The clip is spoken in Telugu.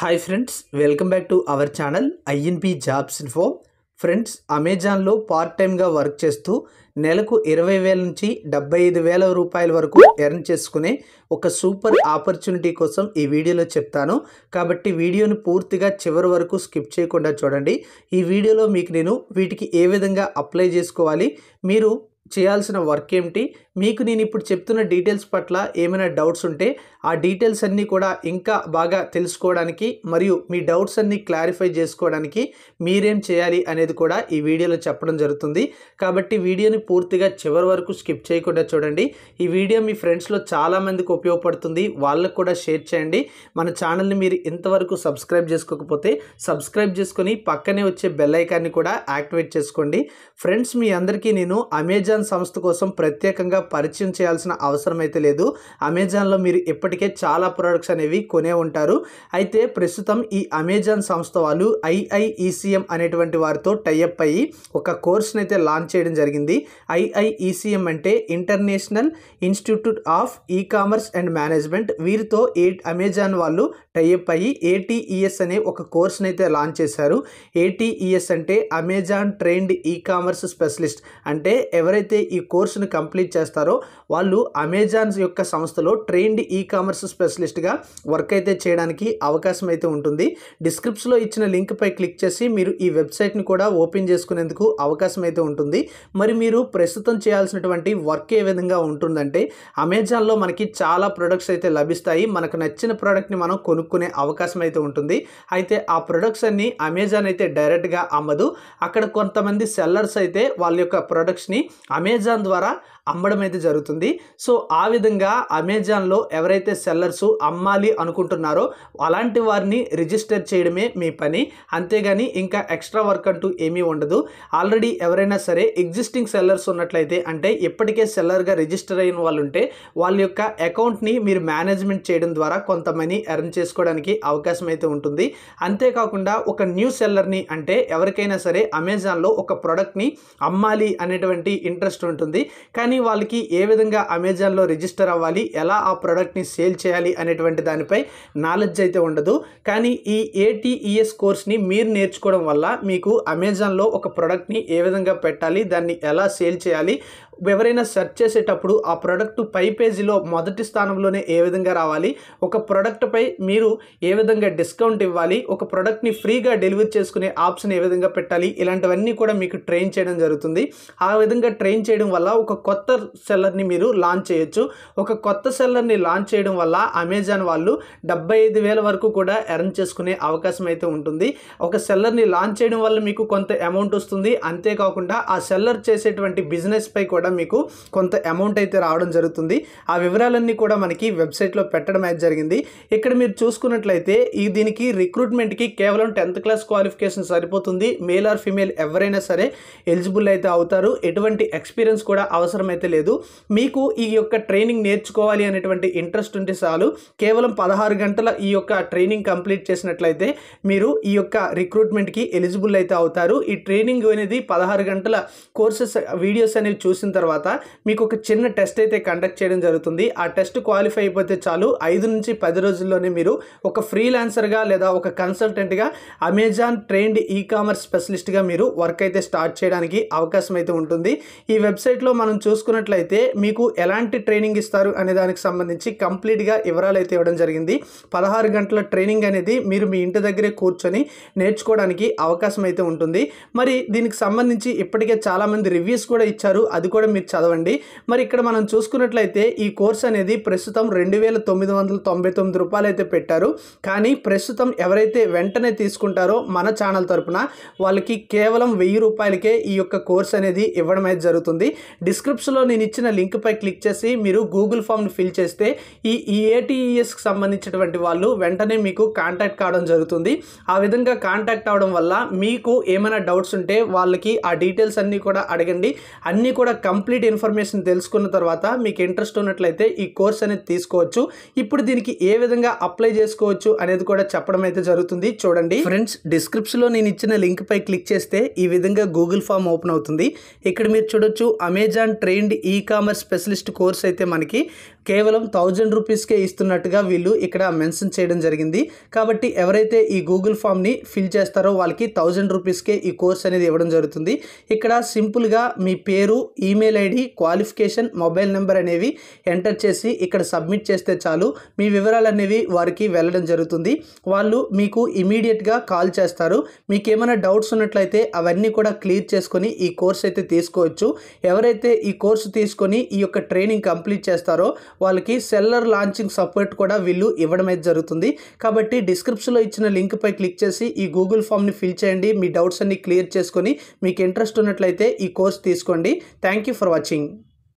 hi friends welcome back to our channel INP jobs info friends అమెజాన్లో పార్ట్ టైంగా వర్క్ చేస్తూ నెలకు ఇరవై వేల నుంచి డెబ్బై ఐదు వేల రూపాయల వరకు ఎర్న్ చేసుకునే ఒక సూపర్ ఆపర్చునిటీ కోసం ఈ వీడియోలో చెప్తాను కాబట్టి వీడియోని పూర్తిగా చివరి వరకు స్కిప్ చేయకుండా చూడండి ఈ వీడియోలో మీకు నేను వీటికి ఏ విధంగా అప్లై చేసుకోవాలి మీరు చేయాల్సిన వర్క్ ఏమిటి మీకు నేను ఇప్పుడు చెప్తున్న డీటెయిల్స్ పట్ల ఏమైనా డౌట్స్ ఉంటే ఆ డీటెయిల్స్ అన్నీ కూడా ఇంకా బాగా తెలుసుకోవడానికి మరియు మీ డౌట్స్ అన్నీ క్లారిఫై చేసుకోవడానికి మీరేం చేయాలి అనేది కూడా ఈ వీడియోలో చెప్పడం జరుగుతుంది కాబట్టి వీడియోని పూర్తిగా చివరి వరకు స్కిప్ చేయకుండా చూడండి ఈ వీడియో మీ ఫ్రెండ్స్లో చాలామందికి ఉపయోగపడుతుంది వాళ్ళకు కూడా షేర్ చేయండి మన ఛానల్ని మీరు ఇంతవరకు సబ్స్క్రైబ్ చేసుకోకపోతే సబ్స్క్రైబ్ చేసుకొని పక్కనే వచ్చే బెల్ ఐకాన్ని కూడా యాక్టివేట్ చేసుకోండి ఫ్రెండ్స్ మీ అందరికీ నేను అమెజాన్ అమెజాన్ సంస్థ కోసం ప్రత్యేకంగా పరిచయం చేయాల్సిన అవసరం అయితే లేదు అమెజాన్లో మీరు ఇప్పటికే చాలా ప్రోడక్ట్స్ అనేవి కొనే ఉంటారు అయితే ప్రస్తుతం ఈ అమెజాన్ సంస్థ వాళ్ళు ఐఐఈసిఎం అనేటువంటి వారితో టైఅప్ అయ్యి ఒక కోర్స్ని అయితే లాంచ్ చేయడం జరిగింది ఐఐఈసీఎం అంటే international institute of e commerce and management వీరితో ఏ అమెజాన్ వాళ్ళు టైఅప్ అయ్యి ఏటీఈఎస్ e అనే ఒక కోర్స్ని అయితే లాంచ్ చేశారు ఏటీఈఎస్ e అంటే Amazon trained e commerce specialist అంటే ఎవరైతే ఎవరైతే ఈ కోర్సును కంప్లీట్ చేస్తారో వాళ్ళు అమెజాన్ యొక్క సంస్థలో ట్రైన్డ్ ఈ కామర్స్ స్పెషలిస్ట్గా వర్క్ అయితే చేయడానికి అవకాశం అయితే ఉంటుంది డిస్క్రిప్షన్లో ఇచ్చిన లింక్పై క్లిక్ చేసి మీరు ఈ వెబ్సైట్ని కూడా ఓపెన్ చేసుకునేందుకు అవకాశం అయితే ఉంటుంది మరి మీరు ప్రస్తుతం చేయాల్సినటువంటి వర్క్ ఏ విధంగా ఉంటుందంటే అమెజాన్లో మనకి చాలా ప్రొడక్ట్స్ అయితే లభిస్తాయి మనకు నచ్చిన ప్రోడక్ట్ని మనం కొనుక్కునే అవకాశం అయితే ఉంటుంది అయితే ఆ ప్రొడక్ట్స్ అన్ని అమెజాన్ అయితే డైరెక్ట్గా అమ్మదు అక్కడ కొంతమంది సెల్లర్స్ అయితే వాళ్ళ యొక్క ప్రొడక్ట్స్ని అమెజాన్ ద్వారా అమ్మడం అయితే జరుగుతుంది సో ఆ విధంగా అమెజాన్లో ఎవరైతే సెల్లర్స్ అమ్మాలి అనుకుంటున్నారో అలాంటి వారిని రిజిస్టర్ చేయడమే మీ పని అంతేగాని ఇంకా ఎక్స్ట్రా వర్క్ అంటూ ఏమీ ఉండదు ఆల్రెడీ ఎవరైనా సరే ఎగ్జిస్టింగ్ సెల్లర్స్ ఉన్నట్లయితే అంటే ఇప్పటికే సెల్లర్గా రిజిస్టర్ అయిన వాళ్ళు ఉంటే వాళ్ళ యొక్క అకౌంట్ని మీరు మేనేజ్మెంట్ చేయడం ద్వారా కొంత మనీ ఎర్న్ చేసుకోవడానికి అవకాశం అయితే ఉంటుంది అంతేకాకుండా ఒక న్యూ సెల్లర్ని అంటే ఎవరికైనా సరే అమెజాన్లో ఒక ప్రోడక్ట్ని అమ్మాలి అనేటువంటి ఇంట్రెస్ట్ ఇంట్రెస్ట్ ఉంటుంది కానీ వాళ్ళకి ఏ విధంగా అమెజాన్లో రిజిస్టర్ అవ్వాలి ఎలా ఆ ప్రోడక్ట్ని సేల్ చేయాలి అనేటువంటి దానిపై నాలెడ్జ్ అయితే ఉండదు కానీ ఈ ఏటీఈఎస్ e కోర్స్ని మీరు నేర్చుకోవడం వల్ల మీకు అమెజాన్లో ఒక ప్రోడక్ట్ని ఏ విధంగా పెట్టాలి దాన్ని ఎలా సేల్ చేయాలి ఎవరైనా సెర్చ్ చేసేటప్పుడు ఆ ప్రోడక్ట్ పై పేజీలో మొదటి స్థానంలోనే ఏ విధంగా రావాలి ఒక ప్రోడక్ట్పై మీరు ఏ విధంగా డిస్కౌంట్ ఇవ్వాలి ఒక ప్రోడక్ట్ని ఫ్రీగా డెలివరీ చేసుకునే ఆప్షన్ ఏ విధంగా పెట్టాలి ఇలాంటివన్నీ కూడా మీకు ట్రైన్ చేయడం జరుగుతుంది ఆ విధంగా ట్రైన్ చేయడం వల్ల ఒక కొత్త సెల్లర్ని మీరు లాంచ్ చేయొచ్చు ఒక కొత్త సెల్లర్ని లాంచ్ చేయడం వల్ల అమెజాన్ వాళ్ళు డెబ్బై ఐదు వేల వరకు కూడా ఎర్న్ చేసుకునే అవకాశం అయితే ఉంటుంది ఒక సెల్లర్ని లాంచ్ చేయడం వల్ల మీకు కొంత అమౌంట్ వస్తుంది అంతేకాకుండా ఆ సెల్లర్ చేసేటువంటి బిజినెస్పై కూడా కూడా మీకు కొంత అమౌంట్ అయితే రావడం జరుగుతుంది ఆ వివరాలన్నీ కూడా మనకి వెబ్సైట్లో పెట్టడం అయితే జరిగింది ఇక్కడ మీరు చూసుకున్నట్లయితే ఈ దీనికి రిక్రూట్మెంట్కి కేవలం టెన్త్ క్లాస్ క్వాలిఫికేషన్ సరిపోతుంది మేల్ ఆర్ ఫీమేల్ ఎవరైనా సరే ఎలిజిబుల్ అయితే అవుతారు ఎటువంటి ఎక్స్పీరియన్స్ కూడా అవసరమైతే లేదు మీకు ఈ యొక్క ట్రైనింగ్ నేర్చుకోవాలి అనేటువంటి ఇంట్రెస్ట్ ఉంటే చాలు కేవలం పదహారు గంటల ఈ యొక్క ట్రైనింగ్ కంప్లీట్ చేసినట్లయితే మీరు ఈ యొక్క రిక్రూట్మెంట్కి ఎలిజిబుల్ అయితే అవుతారు ఈ ట్రైనింగ్ అనేది పదహారు గంటల కోర్సెస్ వీడియోస్ అనేవి చూసిన తర్వాత మీకు ఒక చిన్న టెస్ట్ అయితే కండక్ట్ చేయడం జరుగుతుంది ఆ టెస్ట్ క్వాలిఫై అయిపోతే చాలు ఐదు నుంచి పది రోజుల్లోనే మీరు ఒక ఫ్రీలాన్సర్గా లేదా ఒక కన్సల్టెంట్గా అమెజాన్ ట్రైన్డ్ ఈ కామర్స్ స్పెషలిస్ట్గా మీరు వర్క్ అయితే స్టార్ట్ చేయడానికి అవకాశం అయితే ఉంటుంది ఈ వెబ్సైట్లో మనం చూసుకున్నట్లయితే మీకు ఎలాంటి ట్రైనింగ్ ఇస్తారు అనే దానికి సంబంధించి కంప్లీట్గా వివరాలు అయితే ఇవ్వడం జరిగింది పదహారు గంటల ట్రైనింగ్ అనేది మీరు మీ ఇంటి దగ్గరే కూర్చొని నేర్చుకోవడానికి అవకాశం అయితే ఉంటుంది మరి దీనికి సంబంధించి ఇప్పటికే చాలామంది రివ్యూస్ కూడా ఇచ్చారు అది కూడా కూడా మీరు చదవండి మరి ఇక్కడ మనం చూసుకున్నట్లయితే ఈ కోర్స్ అనేది ప్రస్తుతం రెండు వేల తొమ్మిది వందల తొంభై తొమ్మిది రూపాయలు అయితే పెట్టారు కానీ ప్రస్తుతం ఎవరైతే వెంటనే తీసుకుంటారో మన ఛానల్ తరపున వాళ్ళకి కేవలం వెయ్యి రూపాయలకే ఈ యొక్క కోర్స్ అనేది ఇవ్వడం అయితే జరుగుతుంది డిస్క్రిప్షన్లో నేను ఇచ్చిన లింక్పై క్లిక్ చేసి మీరు గూగుల్ ఫామ్ని ఫిల్ చేస్తే ఈ ఏటీఈఎస్కి e సంబంధించినటువంటి వాళ్ళు వెంటనే మీకు కాంటాక్ట్ కావడం జరుగుతుంది ఆ విధంగా కాంటాక్ట్ అవడం వల్ల మీకు ఏమైనా డౌట్స్ ఉంటే వాళ్ళకి ఆ డీటెయిల్స్ అన్నీ కూడా అడగండి అన్నీ కూడా కం కంప్లీట్ ఇన్ఫర్మేషన్ తెలుసుకున్న తర్వాత మీకు ఇంట్రెస్ట్ ఉన్నట్లయితే ఈ కోర్స్ అనేది తీసుకోవచ్చు ఇప్పుడు దీనికి ఏ విధంగా అప్లై చేసుకోవచ్చు అనేది కూడా చెప్పడం అయితే జరుగుతుంది చూడండి ఫ్రెండ్స్ డిస్క్రిప్షన్లో నేను ఇచ్చిన లింక్ పై క్లిక్ చేస్తే ఈ విధంగా గూగుల్ ఫామ్ ఓపెన్ అవుతుంది ఇక్కడ మీరు చూడొచ్చు Amazon trained e commerce specialist course అయితే మనకి కేవలం థౌజండ్ రూపీస్కే ఇస్తున్నట్టుగా వీళ్ళు ఇక్కడ మెన్షన్ చేయడం జరిగింది కాబట్టి ఎవరైతే ఈ గూగుల్ ఫామ్ని ఫిల్ చేస్తారో వాళ్ళకి థౌజండ్ రూపీస్కే ఈ కోర్స్ అనేది ఇవ్వడం జరుగుతుంది ఇక్కడ సింపుల్గా మీ పేరు email email ID qualification mobile number అనేవి ఎంటర్ చేసి ఇక్కడ సబ్మిట్ చేస్తే చాలు మీ వివరాలు అనేవి వారికి వెళ్ళడం జరుగుతుంది వాళ్ళు మీకు ఇమీడియట్గా కాల్ చేస్తారు మీకు ఏమైనా డౌట్స్ ఉన్నట్లయితే అవన్నీ కూడా క్లియర్ చేసుకొని ఈ కోర్స్ అయితే తీసుకోవచ్చు ఎవరైతే ఈ కోర్సు తీసుకొని ఈ యొక్క ట్రైనింగ్ కంప్లీట్ చేస్తారో వాళ్ళకి సెల్లర్ లాంచింగ్ సపోర్ట్ కూడా వీళ్ళు ఇవ్వడం అయితే జరుగుతుంది కాబట్టి డిస్క్రిప్షన్లో ఇచ్చిన లింక్పై క్లిక్ చేసి ఈ గూగుల్ ఫామ్ని ఫిల్ చేయండి మీ డౌట్స్ అన్ని క్లియర్ చేసుకొని మీకు ఇంట్రెస్ట్ ఉన్నట్లయితే ఈ కోర్స్ తీసుకోండి thank thank you for watching